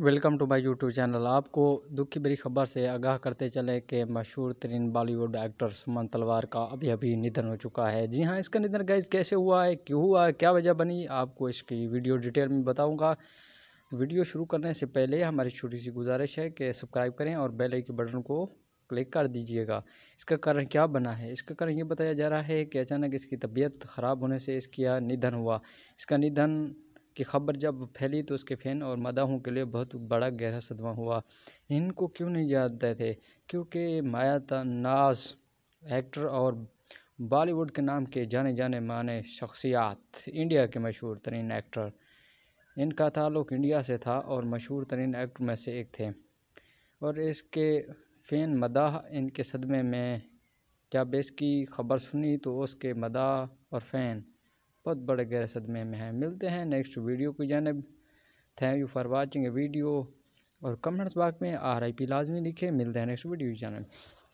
welcome to my YouTube channel आपको दुखी भरी बड़ी खबर से आगाह करते चले कि मशहूर तरीन बॉलीवुड एक्टर सुमन तलवार का अभी अभी निधन हो चुका है जी हाँ इसका निधन गैस कैसे हुआ है क्यों हुआ है क्या वजह बनी आपको इसकी वीडियो डिटेल में बताऊंगा वीडियो शुरू करने से पहले हमारी छोटी सी गुजारिश है कि सब्सक्राइब करें और बेल के बटन को क्लिक कर दीजिएगा इसका कारण क्या बना है इसका कारण ये बताया जा रहा है कि अचानक इसकी तबीयत ख़राब होने से इसका निधन हुआ इसका निधन की खबर जब फैली तो उसके फैन और मदाहों के लिए बहुत बड़ा गहरा सदमा हुआ इनको क्यों नहीं जानते थे क्योंकि माया तनाज एक्टर और बॉलीवुड के नाम के जाने जाने माने शख्सियात इंडिया के मशहूर तरीन एक्टर इनका ताल्लुक इंडिया से था और मशहूर तरीन एक्टर में से एक थे और इसके फ़ैन मदाह इनके सदमे में जब इसकी ख़बर सुनी तो उसके मदाह और फ़ैन बहुत बड़े गैर सदमे में हैं मिलते हैं नेक्स्ट वीडियो की जानब thank you for watching a video और कमेंट्स बाग में आर आई पी लाजमी लिखे मिलते हैं नेक्स्ट वीडियो की जानब